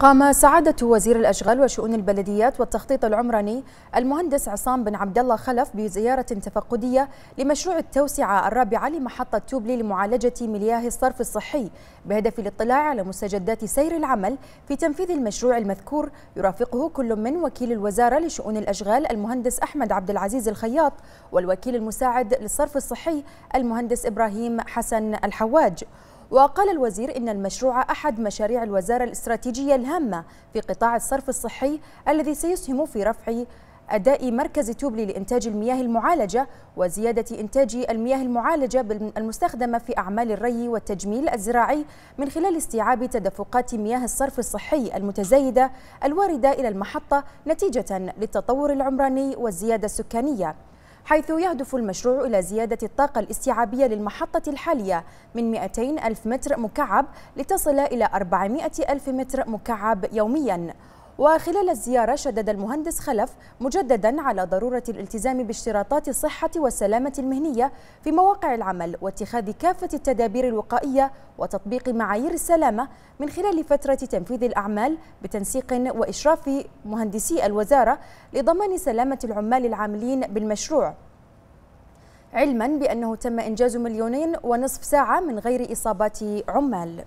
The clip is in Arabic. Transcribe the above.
قام سعادة وزير الأشغال وشؤون البلديات والتخطيط العمراني المهندس عصام بن عبد الله خلف بزيارة تفقدية لمشروع التوسعة الرابعة لمحطة توبلي لمعالجة ملياه الصرف الصحي بهدف الاطلاع على مستجدات سير العمل في تنفيذ المشروع المذكور يرافقه كل من وكيل الوزارة لشؤون الأشغال المهندس أحمد عبد العزيز الخياط والوكيل المساعد للصرف الصحي المهندس إبراهيم حسن الحواج وقال الوزير إن المشروع أحد مشاريع الوزارة الاستراتيجية الهامة في قطاع الصرف الصحي الذي سيسهم في رفع أداء مركز توبلي لإنتاج المياه المعالجة وزيادة إنتاج المياه المعالجة المستخدمة في أعمال الري والتجميل الزراعي من خلال استيعاب تدفقات مياه الصرف الصحي المتزايدة الواردة إلى المحطة نتيجة للتطور العمراني والزيادة السكانية حيث يهدف المشروع إلى زيادة الطاقة الاستيعابية للمحطة الحالية من 200 ألف متر مكعب لتصل إلى 400 ألف متر مكعب يومياً وخلال الزيارة شدد المهندس خلف مجددا على ضرورة الالتزام باشتراطات الصحة والسلامة المهنية في مواقع العمل واتخاذ كافة التدابير الوقائية وتطبيق معايير السلامة من خلال فترة تنفيذ الأعمال بتنسيق وإشراف مهندسي الوزارة لضمان سلامة العمال العاملين بالمشروع علما بأنه تم إنجاز مليونين ونصف ساعة من غير إصابات عمال